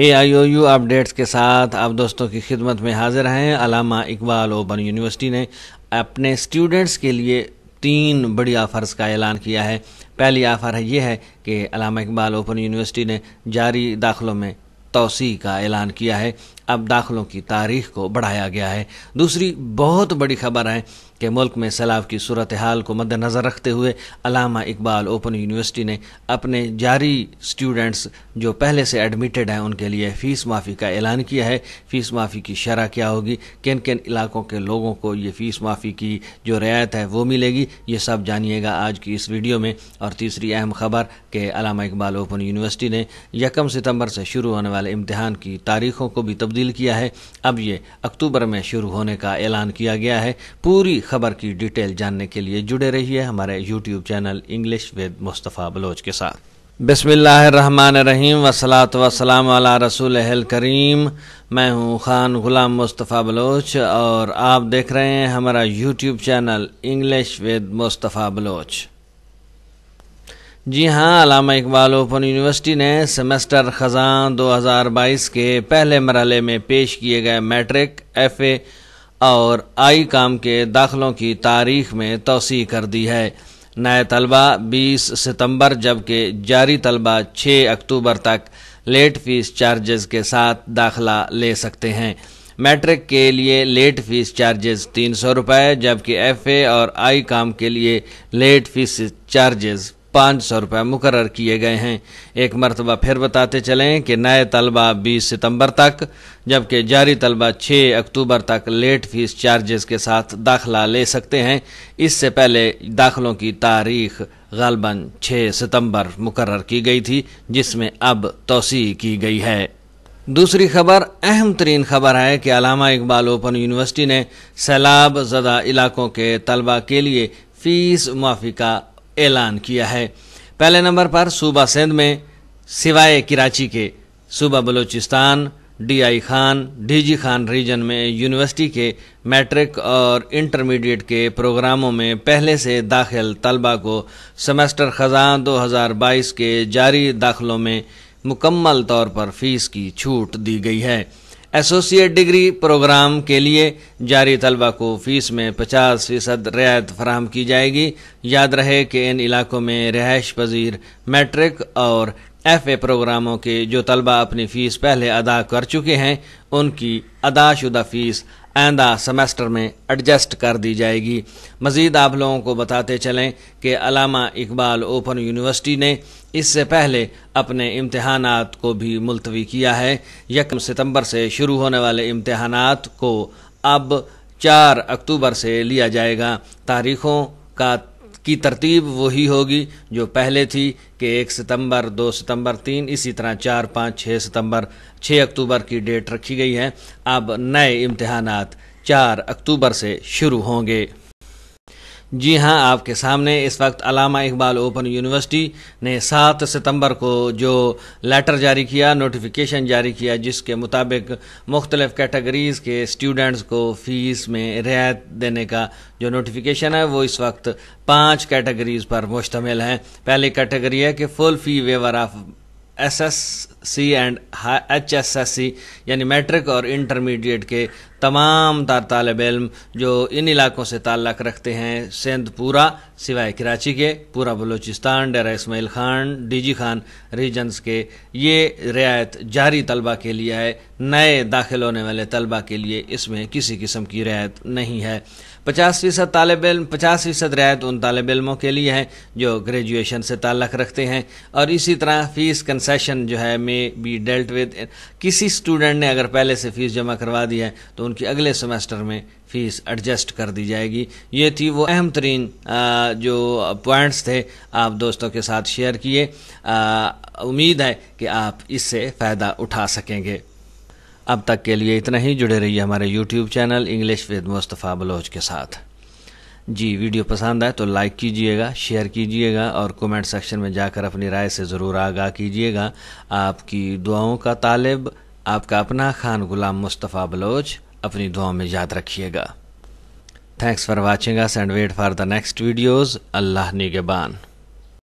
A I O you updates के साथ आप दोस्तों की खिदमत में हाजिर हैं अलामा इकबाल ओपन यूनिवर्सिटी ने अपने स्टूडेंट्स के लिए तीन बड़ी ऑफ़र्स का ऐलान किया है पहली ऑफ़र है ये है कि अलामा इकबाल ओपन यूनिवर्सिटी ने जारी दाखिलों में तोसी का ऐलान किया है अब दाखिलों की तारीख को बढ़ाया गया है दूसरी बहुत बड़ी खबर है कि मुल्क में सैलाब की सूरत हाल को मद्दनज़र रखते हुए अलामा इकबाल ओपन यूनिवर्सिटी ने अपने जारी स्टूडेंट्स जो पहले से एडमिटेड हैं उनके लिए फ़ीस माफ़ी का ऐलान किया है फ़ीस माफ़ी की शरह क्या होगी किन किन इलाकों के लोगों को ये फ़ीस माफ़ी की जो रियायत है वो मिलेगी ये सब जानिएगा आज की इस वीडियो में और तीसरी अहम खबर कि अलामा इकबाल ओपन यूनिवर्सिटी ने यकम सितम्बर से शुरू होने वाले साल इम्तहान की तारीखों को भी तब्दील किया है अब ये अक्टूबर में शुरू होने का ऐलान किया गया है पूरी खबर की डिटेल जानने के लिए जुड़े रहिए हमारे YouTube channel English with Mustafa Baloch के साथ बसमीम वसलात वसलाम अला रसूल अहल करीम मैं हूं खान ग़ुलाम मुस्तफ़ा बलोच और आप देख रहे हैं हमारा YouTube channel English with Mustafa Baloch ji हाँ अलामा इकबाल ओपन यूनिवर्सिटी ने सेमेस्टर ख़जान 2022 के पहले मरहले में पेश किए गए मैट्रिक एफ ए और आई काम के दाखिलों की तारीख में तोसी कर दी है नए तलबा 20 सितंबर जबकि जारी तलबा 6 अक्टूबर तक लेट फीस चार्जेस के साथ दाखिला ले सकते हैं मैट्रिक के लिए लेट फीस चार्जेस तीन सौ रुपये जबकि एफ ए और आई काम के लिए लेट फीस चार्जेस पाँच सौ रुपये मुकर किए गए हैं एक मरतबा फिर बताते चलें कि नए तलबा बीस सितम्बर तक जबकि जारी तलबा छः अक्टूबर तक लेट फीस चार्जेस के साथ दाखला ले सकते हैं इससे पहले दाखिलों की तारीख गलबन छः सितम्बर मुकर की गई थी जिसमें अब तोसी की गई है दूसरी खबर अहम तरीन खबर है कि अलामा इकबाल ओपन यूनिवर्सिटी ने सैलाब जदा इलाकों के तलबा के लिए फीस माफी का ऐलान किया है पहले नंबर पर सूबा सिंध में सिवाय कराची के सूबा Balochistan DI Khan DG Khan region में यूनिवर्सिटी के मैट्रिक और इंटरमीडिएट के प्रोग्रामों में पहले से दाखिल तलबा को सेमेस्टर हजार 2022 के जारी दाखिलों में मुकम्मल तौर पर फीस की छूट दी गई है एसोसिएट डिग्री प्रोग्राम के लिए जारी तलबा को फीस में पचास फीसद रियायत फराहम की जाएगी याद रहे कि इन इलाकों में रिहाइश पजीर मैट्रिक और एफ ए प्रोग्रामों के जो तलबा अपनी फ़ीस पहले अदा कर चुके हैं उनकी अदाशुदा फ़ीस आइंदा सेमेस्टर में एडजस्ट कर दी जाएगी मज़ीद आप लोगों को बताते चलें कि अलामा इकबाल ओपन यूनिवर्सिटी ने इससे पहले अपने इम्तहान को भी मुलतवी किया है यकम सितंबर से शुरू होने वाले इम्तहान को अब चार अक्टूबर से लिया जाएगा तारीखों का की तरतीब वही होगी जो पहले थी कि एक सितंबर दो सितंबर तीन इसी तरह चार पाँच छः सितंबर छः अक्टूबर की डेट रखी गई है अब नए इम्तहान चार अक्टूबर से शुरू होंगे जी हाँ आपके सामने इस वक्त अलामा इकबाल ओपन यूनिवर्सिटी ने 7 सितंबर को जो लेटर जारी किया नोटिफिकेशन जारी किया जिसके मुताबिक मुख्तलिफ़ कैटेगरीज़ के स्टूडेंट्स को फ़ीस में रियायत देने का जो नोटिफिकेशन है वो इस वक्त पांच कैटेगरीज़ पर मुश्तमिल है पहली कैटेगरी है कि full fee waiver of S S C and H S S C यानी मैट्रिक और इंटरमीडिएट के तमाम तार तालब इम जो इन इलाकों से ताल्लक रखते हैं पूरा सिवाय कराची के पूरा बलूचिस्तान डेरा इसमाइल खान डीजी खान रीजन्स के ये रियायत जारी तलबा के लिए है नए दाखिल होने वाले तलबा के लिए इसमें किसी किस्म की रियायत नहीं है पचास फीसद तालब इम पचास फीसद रियायत उन तालब इलमों के लिए है जो ग्रेजुएशन से ताल्लक़ रखते हैं और इसी तरह फ़ीस कंसेशन जो है मे बी डेल्ट विद किसी स्टूडेंट ने अगर पहले से फ़ीस जमा करवा दी है तो उनकी अगले सेमेस्टर में फ़ीस एडजस्ट कर दी जाएगी ये थी वो अहम तरीन जो पॉइंट्स थे आप दोस्तों के साथ शेयर किए उम्मीद है कि आप इससे फ़ायदा उठा सकेंगे अब तक के लिए इतना ही जुड़े रहिए हमारे YouTube channel English with Mustafa Baloch के साथ जी वीडियो पसंद आए तो लाइक कीजिएगा शेयर कीजिएगा और कमेंट सेक्शन में जाकर अपनी राय से ज़रूर आगाह कीजिएगा आपकी दुआओं का तालिब आपका अपना खान गुलाम मुस्तफ़ा बलोच अपनी दुआओं में याद रखिएगा thanks for watching us and wait for the next videos Allah निगेबान